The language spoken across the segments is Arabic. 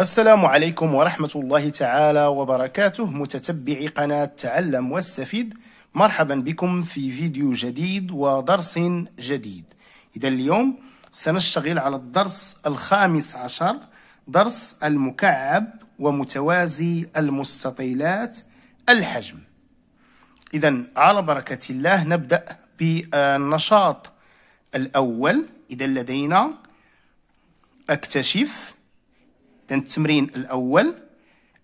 السلام عليكم ورحمة الله تعالى وبركاته متتبعي قناة تعلم واستفيد مرحبا بكم في فيديو جديد ودرس جديد إذا اليوم سنشتغل على الدرس الخامس عشر درس المكعب ومتوازي المستطيلات الحجم إذا على بركة الله نبدأ بالنشاط الأول إذا لدينا أكتشف إذا التمرين الأول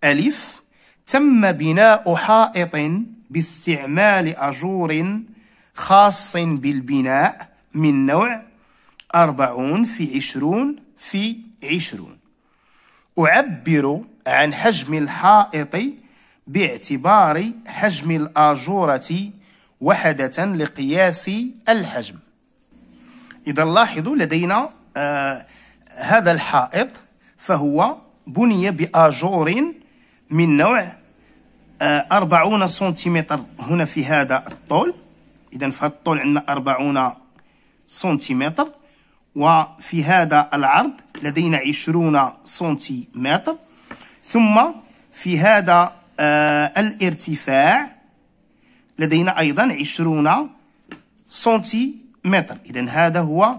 ألف تم بناء حائط باستعمال أجور خاص بالبناء من نوع أربعون في عشرون في عشرون أعبر عن حجم الحائط باعتبار حجم الآجورة وحدة لقياس الحجم إذا لاحظوا لدينا آه هذا الحائط فهو بني بآجور من نوع آه، أربعون سنتيمتر هنا في هذا الطول إذا في هذا الطول عندنا أربعون سنتيمتر وفي هذا العرض لدينا عشرون سنتيمتر ثم في هذا آه، الارتفاع لدينا أيضا عشرون سنتيمتر إذا هذا هو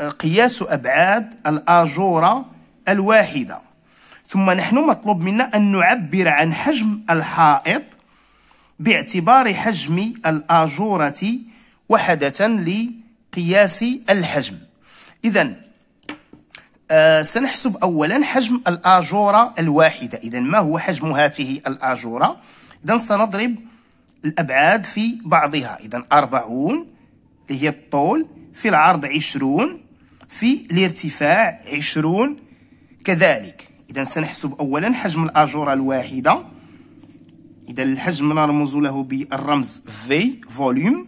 آه، قياس أبعاد الآجورة الواحدة ثم نحن مطلوب منا أن نعبر عن حجم الحائط باعتبار حجم الآجورة وحدة لقياس الحجم إذا آه سنحسب أولا حجم الآجورة الواحدة إذا ما هو حجم هاته الآجورة إذا سنضرب الأبعاد في بعضها إذا 40 اللي هي الطول في العرض 20 في الارتفاع 20 كذلك إذا سنحسب أولا حجم الأجورة الواحدة إذا الحجم نرمز له بالرمز في فوليوم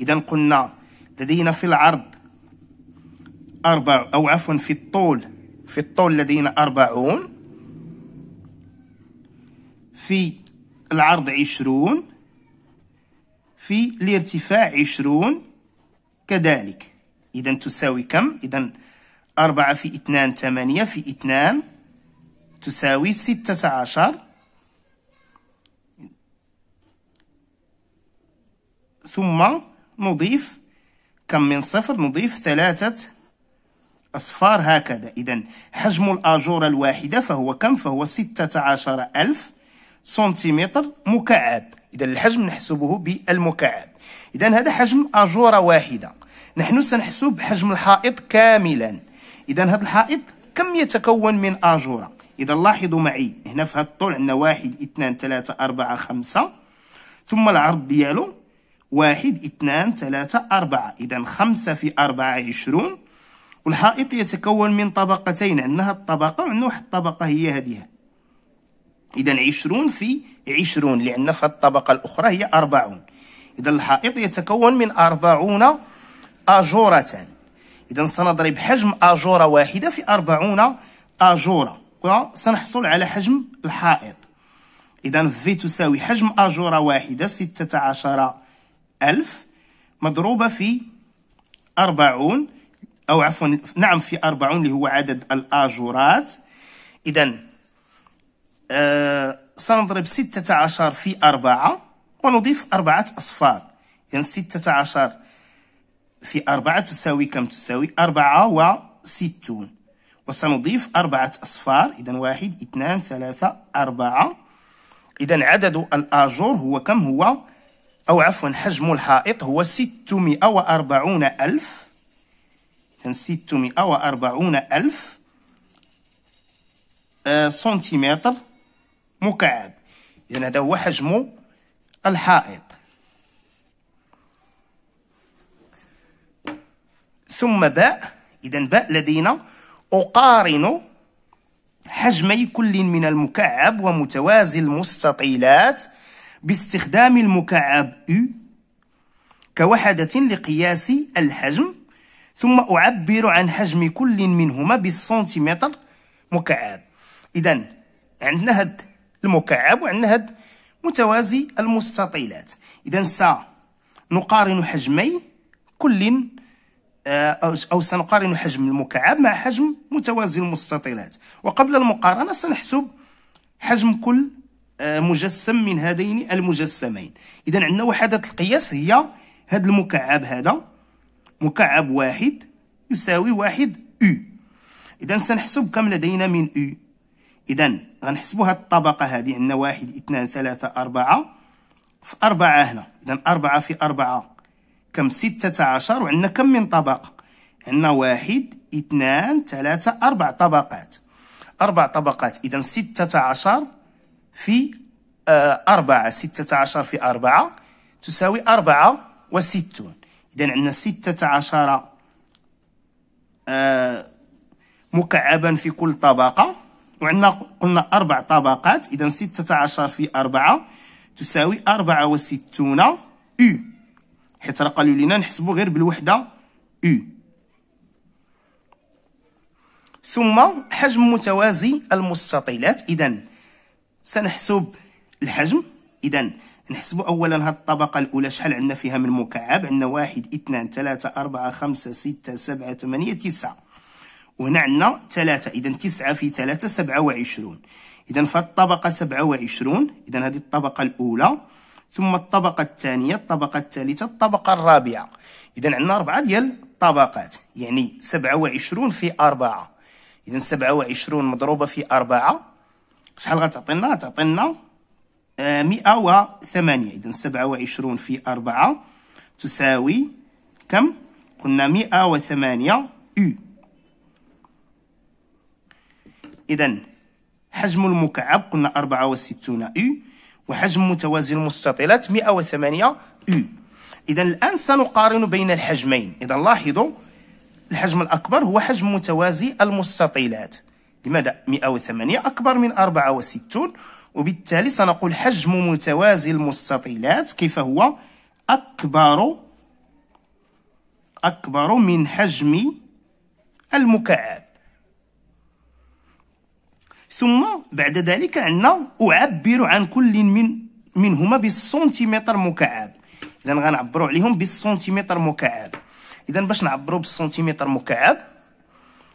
إذا قلنا لدينا في العرض أربع أو عفوا في الطول في الطول لدينا أربعون في العرض عشرون في الارتفاع عشرون كذلك إذا تساوي كم؟ إذا أربعة في اثنان ثمانية في اثنان تساوي ستة عشر ثم نضيف كم من صفر نضيف ثلاثة أصفار هكذا إذا حجم الآجورة الواحدة فهو كم فهو ستة عشر ألف سنتيمتر مكعب إذا الحجم نحسبه بالمكعب إذا هذا حجم آجورة واحدة نحن سنحسب حجم الحائط كاملا اذا هذا الحائط كم يتكون من اجوره اذا لاحظوا معي هنا في هذا الطول عندنا واحد اثنان ثلاثة أربعة خمسة ثم العرض ديالو واحد اثنان ثلاثة أربعة إذا خمسة في أربعة عشرون والحائط يتكون من طبقتين عندنا هاد الطبقة وعندنا واحد الطبقة هي هذه إذا عشرون في عشرون لأن في الطبقة الأخرى هي أربعون إذا الحائط يتكون من أربعون أجورة اذا سنضرب حجم اجوره واحده في 40 اجوره وسنحصل على حجم الحائط اذا في تساوي حجم اجوره واحده ألف مضروبه في 40 او عفوا نعم في 40 اللي هو عدد الاجورات اذا آه سنضرب 16 في 4 ونضيف أربعة أصفار يعني 16 في أربعة تساوي كم تساوي أربعة وستون وسنضيف أربعة أصفار إذا واحد اثنان ثلاثة أربعة إذا عدد الآجور هو كم هو أو عفوا حجم الحائط هو ستمائة وأربعون ألف إذا ستمائة وأربعون ألف آه سنتيمتر مكعب إذا هذا هو حجم الحائط ثم باء إذا باء لدينا أقارن حجمي كل من المكعب ومتوازي المستطيلات باستخدام المكعب U كوحدة لقياس الحجم ثم أعبر عن حجم كل منهما بالسنتيمتر مكعب إذا عندنا هاد المكعب وعندنا هاد متوازي المستطيلات إذا سنقارن حجمي كل آه، أو سنقارن حجم المكعب مع حجم متوازي المستطيلات وقبل المقارنة سنحسب حجم كل آه، مجسم من هذين المجسمين إذا عندنا وحدة القياس هي هذا المكعب هذا مكعب واحد يساوي واحد U إذا سنحسب كم لدينا من U إذا غنحسبوا هاد الطبقة هذه عندنا واحد اثنان ثلاثة أربعة في أربعة هنا إذا أربعة في أربعة كم ستة عشر وعندنا كم من طبقة عندنا واحد اثنان ثلاثة أربع طبقات أربع طبقات إذا ستة عشر في آه، أربعة ستة عشر في أربعة تساوي أربعة وستون إذا عندنا ستة عشر آه، مكعبا في كل طبقة وعندنا قلنا أربع طبقات إذا ستة عشر في أربعة تساوي أربعة وستون أو حيت راه قالوا لينا نحسبوا غير بالوحده او ثم حجم متوازي المستطيلات اذا سنحسب الحجم اذا نحسبوا اولا هاد الطبقه الاولى شحال عندنا فيها من مكعب عندنا واحد اثنان ثلاثة أربعة خمسة ستة سبعة ثمانية تسعة وهنا عندنا ثلاثة إذا تسعة في ثلاثة سبعة وعشرون إذا فالطبقة سبعة وعشرون إذا هذه الطبقة الأولى ثم الطبقة الثانية الطبقة الثالثة الطبقة الرابعة إذا عندنا أربعة ديال الطبقات يعني سبعة وعشرون في أربعة إذا سبعة وعشرون مضروبة في أربعة شحال غتعطينا غتعطينا آه، مئة وثمانية إذا سبعة وعشرون في أربعة تساوي كم قلنا مئة وثمانية يو إذا حجم المكعب قلنا أربعة وستون يو وحجم متوازي المستطيلات 108 يو اذا الان سنقارن بين الحجمين اذا لاحظوا الحجم الاكبر هو حجم متوازي المستطيلات لماذا 108 اكبر من 64 وبالتالي سنقول حجم متوازي المستطيلات كيف هو أكبر أكبر من حجم المكعب ثم بعد ذلك عندنا أعبر عن كل من منهما بالسنتيمتر مكعب إذا غنعبروا عليهم بالسنتيمتر مكعب إذا باش نعبروا بالسنتيمتر مكعب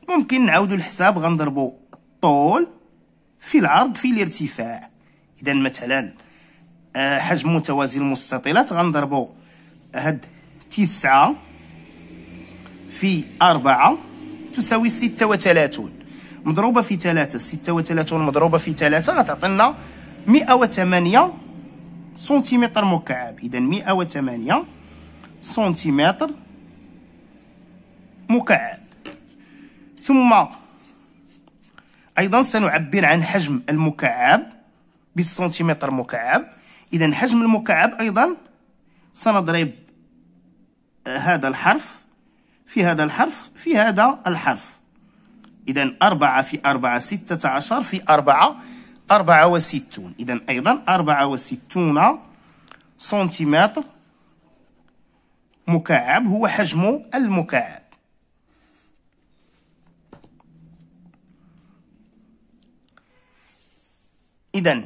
ممكن نعاودوا الحساب غنضربوا الطول في العرض في الارتفاع إذا مثلا آه، حجم متوازي المستطيلات غنضربوا هاد تسعة في أربعة تساوي ستة وثلاثون مضروبه في ستة وثلاثون مضروبه في ثلاثة غتعطينا مئة وثمانية سنتيمتر مكعب اذا وثمانية سنتيمتر مكعب ثم ايضا سنعبر عن حجم المكعب بالسنتيمتر مكعب اذا حجم المكعب ايضا سنضرب هذا الحرف في هذا الحرف في هذا الحرف إذا أربعة في أربعة ستة عشر في أربعة أربعة وستون إذا أيضا أربعة وستون سنتيمتر مكعب هو حجم المكعب إذا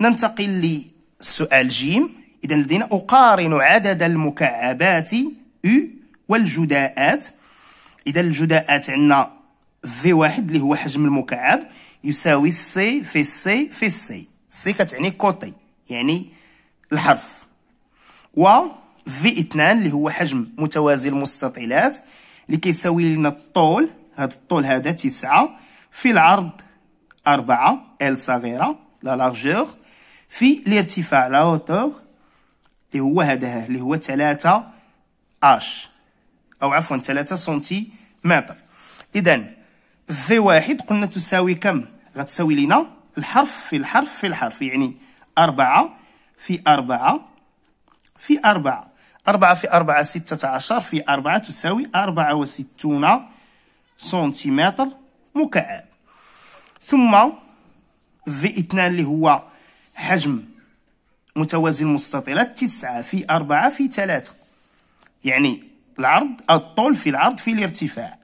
ننتقل لسؤال جيم إذا لدينا أقارن عدد المكعبات U والجداءات إذا الجداءات عندنا في واحد اللي هو حجم المكعب يساوي سي في سي في سي سي كتعني كوتي يعني الحرف و في اثنان اللي هو حجم متوازي المستطيلات اللي كيساوي لنا الطول هذا الطول هذا تسعة في العرض أربعة ال صغيرة لا لارجور في الارتفاع لا هوتور اللي هو هذا اللي هو ثلاثة اش أو عفوا ثلاثة سنتي متر إذا في واحد قلنا تساوي كم غتساوي لينا الحرف في الحرف في الحرف يعني أربعة في أربعة في أربعة أربعة في أربعة ستة عشر في أربعة تساوي أربعة وستون سنتيمتر مكعب ثم في اثنان اللي هو حجم متوازي المستطيلات تسعة في أربعة في ثلاثة يعني العرض الطول في العرض في الارتفاع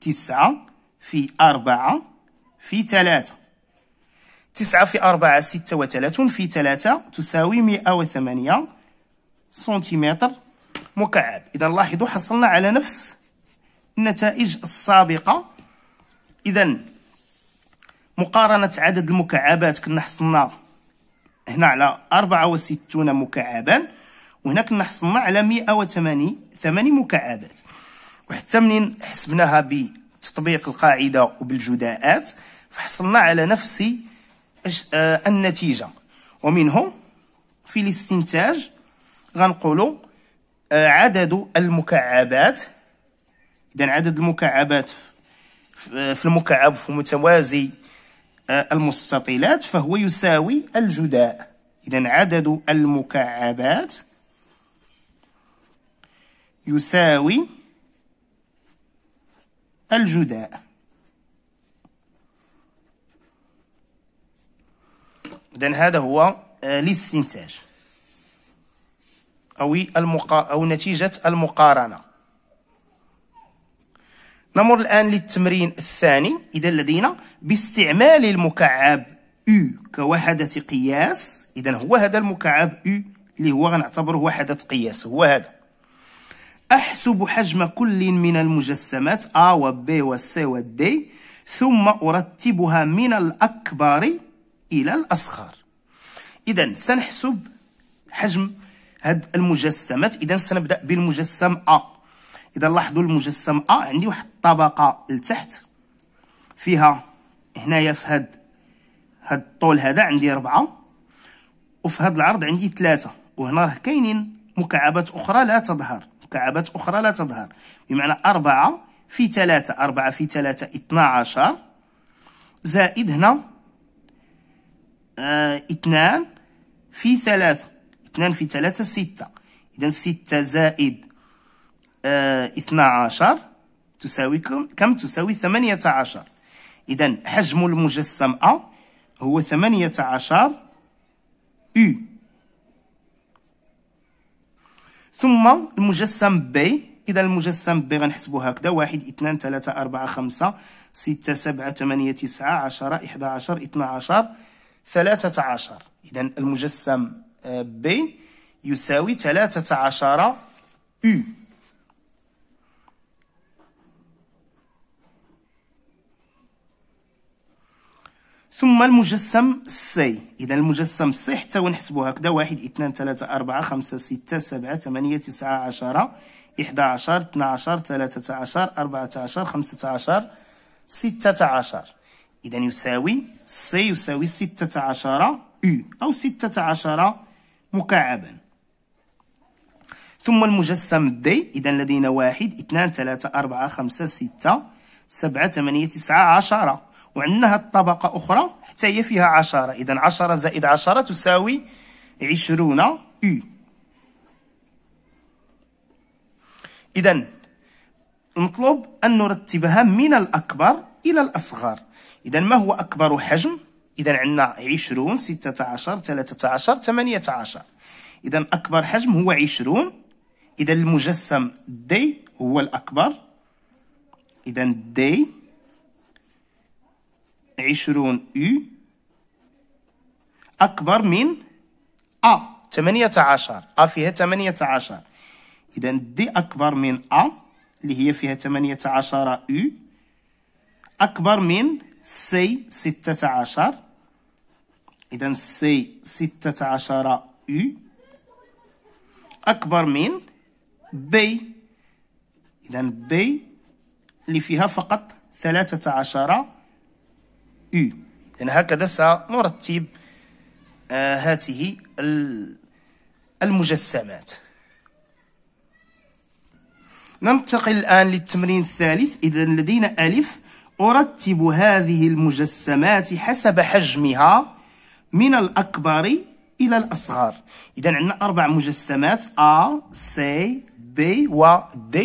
تسعة في أربعة في ثلاثة تسعة في أربعة ستة وثلاثون في ثلاثة تساوي مئة وثمانية سنتيمتر مكعب إذا لاحظوا حصلنا على نفس النتائج السابقة إذا مقارنة عدد المكعبات كنا حصلنا هنا على أربعة وستون مكعبا وهنا كنا حصلنا على مئة ثمانية مكعبات وحتى منين حسبناها ب تطبيق القاعدة وبالجداءات فحصلنا على نفس آه، النتيجة ومنهم في الاستنتاج غنقولوا آه، عدد المكعبات إذا عدد المكعبات في المكعب في متوازي آه، المستطيلات فهو يساوي الجداء إذا عدد المكعبات يساوي الجداء إذن هذا هو الاستنتاج آه، أو المقا أو نتيجة المقارنة نمر الآن للتمرين الثاني إذا لدينا باستعمال المكعب U كوحدة قياس إذا هو هذا المكعب U اللي هو غنعتبره وحدة قياس هو هذا أحسب حجم كل من المجسمات A و B و C و D ثم أرتبها من الأكبر إلى الأصغر إذا سنحسب حجم هاد المجسمات إذا سنبدأ بالمجسم A إذا لاحظوا المجسم A عندي واحد الطبقة لتحت فيها هنايا في هاد هاد الطول هذا عندي ربعة وفي هاد العرض عندي ثلاثة وهنا راه كاينين مكعبات أخرى لا تظهر مكعبات أخرى لا تظهر بمعنى أربعة في ثلاثة أربعة في ثلاثة اثنا عشر زائد هنا آه، اثنان في ثلاثة اثنان في ثلاثة ستة إذا ستة زائد آه، اثنا عشر تساوي كم, كم تساوي ثمانية عشر إذا حجم المجسم أ هو ثمانية عشر U ثم المجسم بي اذا المجسم بي غنحسبو هكذا واحد اثنان ثلاثة أربعة خمسة ستة سبعة ثمانية تسعة عشرة إحدى عشر اثنا عشر ثلاثة عشر إذا المجسم بي آه، يساوي ثلاثة عشر U ثم المجسم السي اذا المجسم السي حتى هو نحسبو هكذا واحد اثنان ثلاثة أربعة خمسة ستة سبعة ثمانية تسعة عشرة إحدى عشر اثنا عشر ثلاثة عشر أربعة عشر خمسة عشر ستة عشر إذا يساوي سي يساوي ستة عشر أو ستة عشر مكعبا ثم المجسم دي إذا لدينا واحد اثنان ثلاثة أربعة خمسة ستة سبعة ثمانية تسعة عشرة وعندنا هاد الطبقة أخرى حتى هي فيها عشرة إذا عشرة زائد عشرة تساوي عشرون أو إذا نطلب أن نرتبها من الأكبر إلى الأصغر إذا ما هو أكبر حجم؟ إذا عندنا عشرون ستة عشر ثلاثة عشر ثمانية عشر إذا أكبر حجم هو عشرون إذا المجسم دي هو الأكبر إذا دي عشرون يو أكبر من أ ثمانية عشر أ فيها ثمانية عشر إذا دي أكبر من أ اللي هي فيها ثمانية عشر يو أكبر من سي ستة عشر إذا سي ستة عشر يو أكبر من بي إذا بي اللي فيها فقط ثلاثة عشر U لأن هكذا سنرتب آه، هذه المجسمات ننتقل الآن للتمرين الثالث إذا لدينا ألف أرتب هذه المجسمات حسب حجمها من الأكبر إلى الأصغر إذا عندنا أربع مجسمات A, C, B و D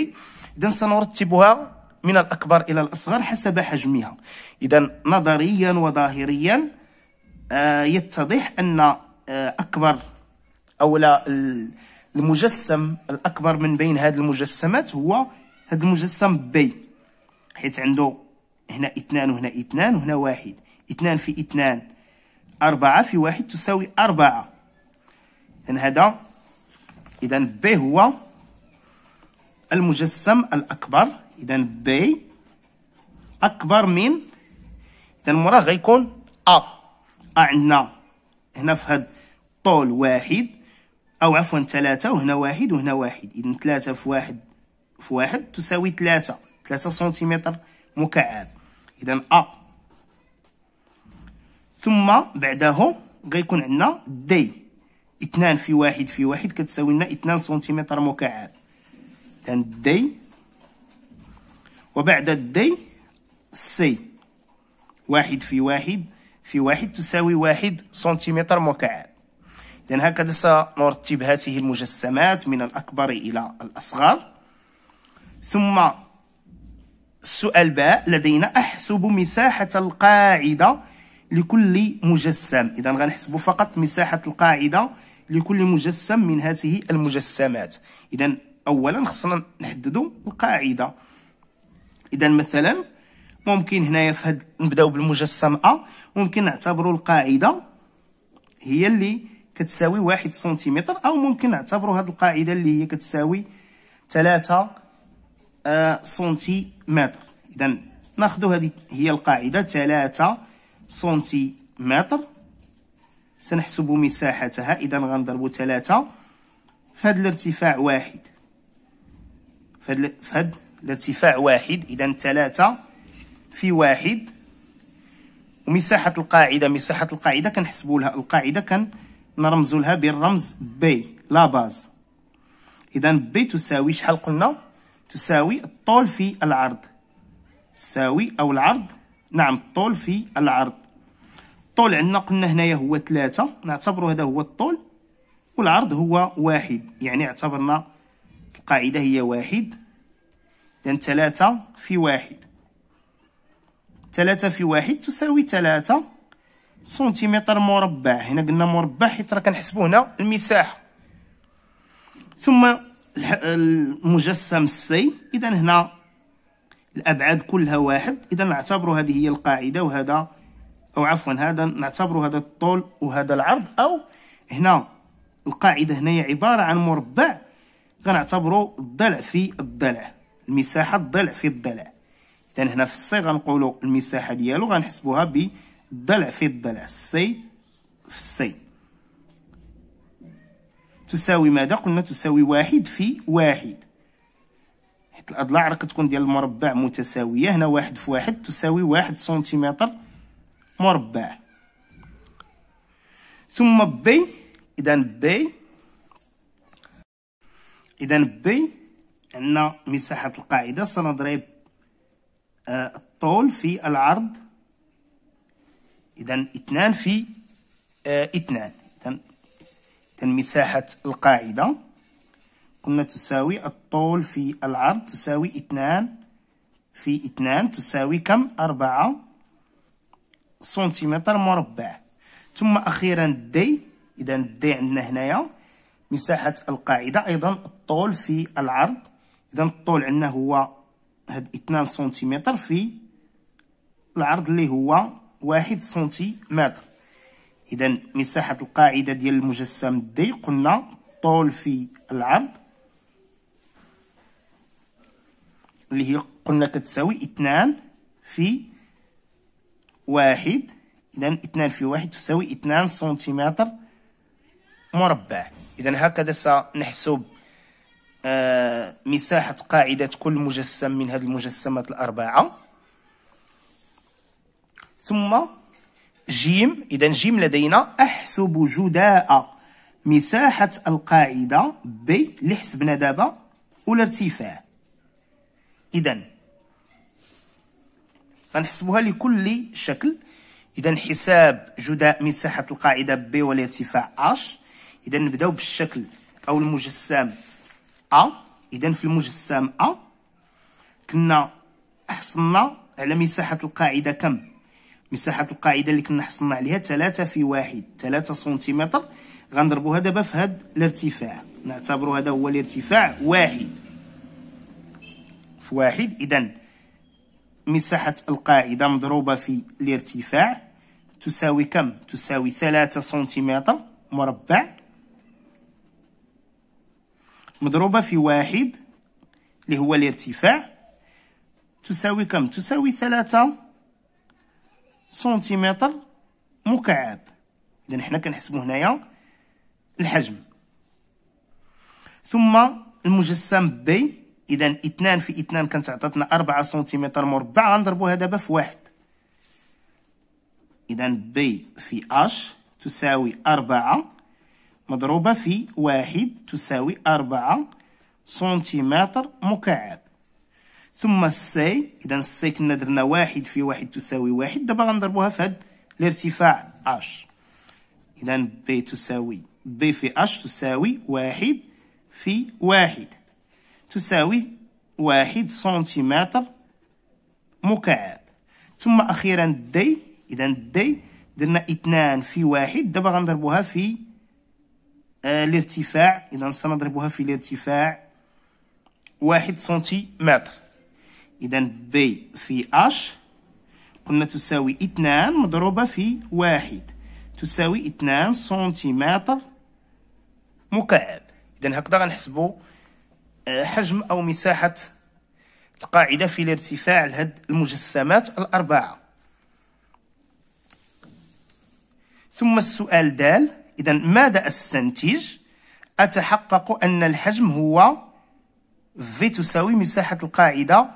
إذا سنرتبها من الأكبر إلى الأصغر حسب حجمها إذا نظريا وظاهريا آه، يتضح أن آه، أكبر أو لا المجسم الأكبر من بين هذه المجسمات هو هذا المجسم بي حيث عنده هنا اثنان وهنا اثنان وهنا واحد اثنان في اثنان أربعة في واحد تساوي أربعة إذن هذا إذن بي هو المجسم الأكبر اذا بي اكبر من اذا موراه غيكون ا عندنا هنا في هاد الطول واحد او عفوا ثلاثة وهنا واحد وهنا واحد اذا ثلاثة في واحد في واحد تساوي ثلاثة ثلاثة سنتيمتر مكعب اذا ا ثم بعده غيكون عندنا دي اثنان في واحد في واحد كتساوي لنا اثنان سنتيمتر مكعب اذا دي وبعد الدي سي واحد في واحد في واحد تساوي واحد سنتيمتر مكعب إذن هكذا سنرتب هذه المجسمات من الأكبر إلى الأصغر ثم السؤال باء لدينا أحسب مساحة القاعدة لكل مجسم إذا غنحسب فقط مساحة القاعدة لكل مجسم من هذه المجسمات إذا أولا خصنا نحددوا القاعدة اذا مثلا ممكن هنايا في نبداو بالمجسم ا ممكن نعتبروا القاعده هي اللي كتساوي واحد سنتيمتر او ممكن نعتبروا هاد القاعده اللي هي كتساوي 3 آه سنتيمتر اذا ناخذ هذه هي القاعده 3 سنتيمتر سنحسب مساحتها اذا غنضربوا 3 في هذا الارتفاع واحد في هذا الارتفاع واحد إذا ثلاثة في واحد ومساحة القاعدة مساحة القاعدة كنحسبوا لها القاعدة كنرمزوا لها بالرمز بي لا باز إذا بي تساوي شحال قلنا تساوي الطول في العرض تساوي أو العرض نعم الطول في العرض الطول عندنا قلنا هنايا هو ثلاثة نعتبرو هذا هو الطول والعرض هو واحد يعني اعتبرنا القاعدة هي واحد إذن ثلاثة في واحد ثلاثة في واحد تساوي ثلاثة سنتيمتر مربع هنا قلنا مربع حيت راه كنحسبو هنا المساحة ثم المجسم السي إذا هنا الأبعاد كلها واحد إذا نعتبرو هذه هي القاعدة وهذا أو عفوا هذا نعتبرو هذا الطول وهذا العرض أو هنا القاعدة هنا عبارة عن مربع غنعتبرو الضلع في الضلع المساحة الضلع في الضلع إذا هنا في السي غنقولو المساحة ديالو غنحسبوها بالضلع في الضلع السي في السي تساوي ماذا قلنا تساوي واحد في واحد حيت الأضلاع راه كتكون ديال المربع متساوية هنا واحد في واحد تساوي واحد سنتيمتر مربع ثم بي إذا بي إذا بي عندنا مساحة القاعدة سنضرب آه، الطول في العرض إذا اثنان في آه، اثنان إذا مساحة القاعدة قلنا تساوي الطول في العرض تساوي اثنان في اثنان تساوي كم أربعة سنتيمتر مربع ثم أخيرا دي إذا دي عندنا هنايا مساحة القاعدة أيضا الطول في العرض اذا الطول عندنا هو هاد 2 سنتيمتر في العرض اللي هو واحد سنتيمتر اذا مساحه القاعده ديال المجسم دي قلنا الطول في العرض اللي هي قلنا كتساوي اثنان في واحد اذا اثنان في واحد تساوي اثنان سنتيمتر مربع اذا هكذا سنحسب آه، مساحة قاعدة كل مجسم من هذه المجسمات الأربعة ثم جيم إذا جيم لدينا أحسب جداء مساحة القاعدة ب اللي حسبنا دابا والارتفاع إذا غنحسبوها لكل شكل إذا حساب جداء مساحة القاعدة ب والارتفاع اش إذا نبداو بالشكل أو المجسم أ إذا في المجسم أ كنا حصلنا على مساحة القاعدة كم مساحة القاعدة اللي كنا حصلنا عليها 3 في واحد 3 سنتيمتر غنضربوها دابا في هاد الارتفاع نعتبروا هذا هو الارتفاع واحد في واحد إذا مساحة القاعدة مضروبة في الارتفاع تساوي كم؟ تساوي 3 سنتيمتر مربع مضروبة في واحد اللي هو الارتفاع تساوي كم تساوي ثلاثة سنتيمتر مكعب اذا حنا كنحسبوا هنايا الحجم ثم المجسم بي اذا اثنان في اثنان كانت عطاتنا أربعة سنتيمتر مربع غنضربوها دابا في واحد اذا بي في اش تساوي أربعة مضروبة في واحد تساوي أربعة سنتيمتر مكعب ثم السي إذا السي كنا درنا واحد في واحد تساوي واحد دابا غنضربوها في هاد الارتفاع اش إذا بي تساوي بي في اش تساوي واحد في واحد تساوي واحد سنتيمتر مكعب ثم أخيرا دي إذا دي درنا اثنان في واحد دابا غنضربوها في الارتفاع آه، إذا سنضربها في الارتفاع واحد سنتيمتر إذا بي في أش قلنا تساوي اثنان مضروبة في واحد تساوي اثنان سنتيمتر مكعب إذا هكذا غنحسبو آه، حجم أو مساحة القاعدة في الارتفاع لهاد المجسمات الأربعة ثم السؤال دال إذا ماذا أستنتج؟ أتحقق أن الحجم هو في تساوي مساحة القاعدة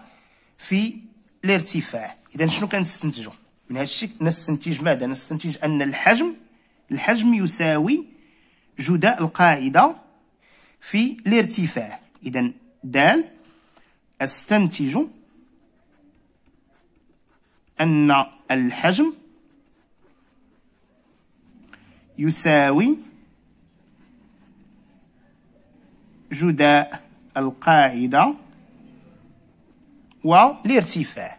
في الارتفاع إذا شنو كنستنتجو؟ من هذا الشيء نستنتج ماذا؟ نستنتج أن الحجم الحجم يساوي جداء القاعدة في الارتفاع إذا دال أستنتج أن الحجم يساوي جداء القاعدة والارتفاع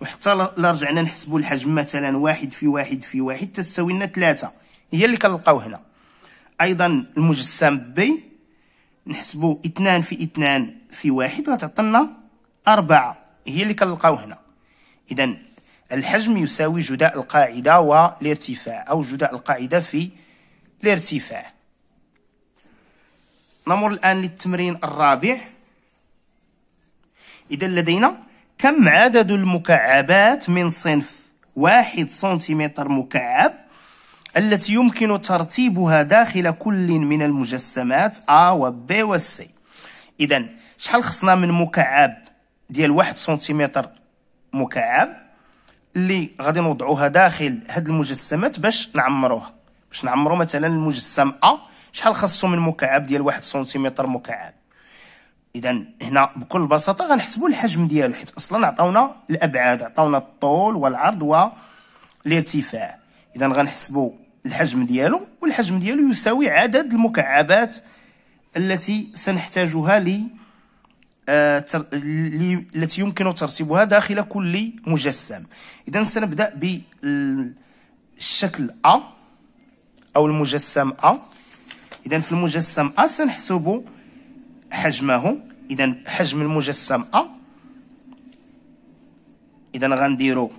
وحتى لا رجعنا نحسبوا الحجم مثلا واحد في واحد في واحد تساوي لنا ثلاثة هي اللي كنلقاو هنا أيضا المجسم بي نحسبوا اثنان في اثنان في واحد غتعطينا أربعة هي اللي كنلقاو هنا إذا الحجم يساوي جداء القاعدة والارتفاع أو جداء القاعدة في الارتفاع نمر الآن للتمرين الرابع إذا لدينا كم عدد المكعبات من صنف واحد سنتيمتر مكعب التي يمكن ترتيبها داخل كل من المجسمات A و B و C إذا شحال خصنا من مكعب ديال واحد سنتيمتر مكعب اللي غادي نوضعوها داخل هاد المجسمات باش نعمروها باش نعمرو مثلا المجسم ا شحال خاصو من مكعب ديال واحد سنتيمتر مكعب اذا هنا بكل بساطه غنحسبوا الحجم ديالو حيت اصلا عطاونا الابعاد عطاونا الطول والعرض والارتفاع اذا غنحسبوا الحجم ديالو والحجم ديالو يساوي عدد المكعبات التي سنحتاجها لي آه، التي يمكن ترتيبها داخل كل مجسم اذا سنبدا بالشكل ا او المجسم ا اذا في المجسم ا سنحسب حجمه اذا حجم المجسم ا اذا غنديرو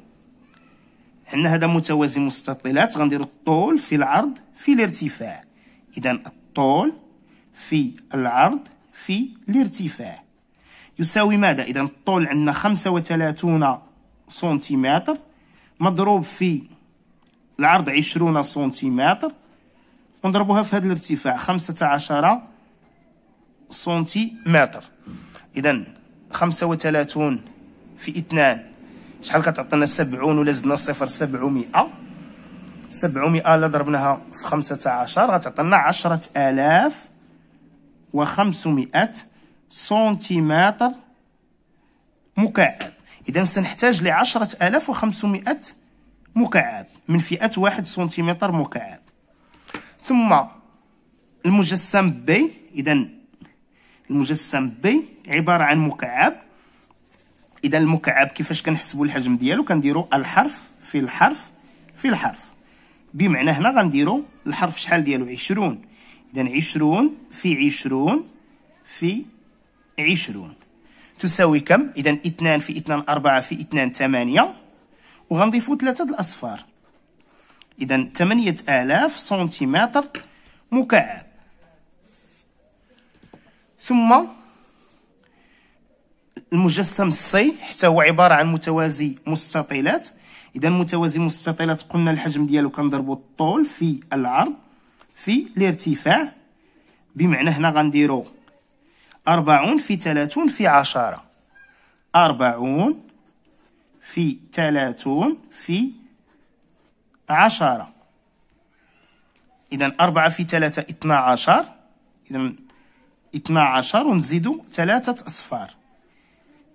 عندنا هذا متوازي مستطيلات غنديرو الطول في العرض في الارتفاع اذا الطول في العرض في الارتفاع يساوي ماذا اذا الطول عندنا 35 سنتيمتر مضروب في العرض 20 سنتيمتر ونضربوها في هذا الارتفاع 15 سنتيمتر اذا 35 في 2 شحال كتعطينا 70 ولا زدنا صفر 700 700 الا ضربناها في 15 غتعطينا 10500 سنتيمتر مكعب اذا سنحتاج ل 10500 مكعب من فئه 1 سنتيمتر مكعب ثم المجسم بي اذا المجسم بي عباره عن مكعب اذا المكعب كيفاش كنحسبوا الحجم ديالو كنديروا الحرف في الحرف في الحرف بمعنى هنا غنديروا الحرف شحال ديالو 20 اذا 20 في 20 في عشرون تساوي كم اذا اثنان في اثنان اربعة في اثنان ثمانية وغنضيفو ثلاثة الاصفار اذا ثمانية الاف سنتيمتر مكعب ثم المجسم الصي حتى هو عبارة عن متوازي مستطيلات اذا متوازي مستطيلات قلنا الحجم ديالو كنضربو الطول في العرض في الارتفاع بمعنى هنا غنديرو أربعون في ثلاثون في عشرة أربعون في ثلاثون في عشرة إذا أربعة في ثلاثة اثنا عشر إذا اثنا عشر ونزيدوا ثلاثة أصفار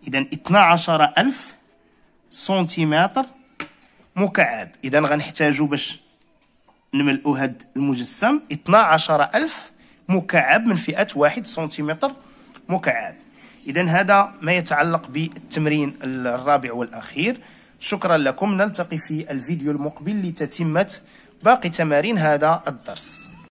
إذا اثنا عشر ألف سنتيمتر مكعب إذا غنحتاجو باش نملؤ هاد المجسم اثنا عشر ألف مكعب من فئة واحد سنتيمتر مكعب إذا هذا ما يتعلق بالتمرين الرابع والأخير شكرا لكم نلتقي في الفيديو المقبل لتتمة باقي تمارين هذا الدرس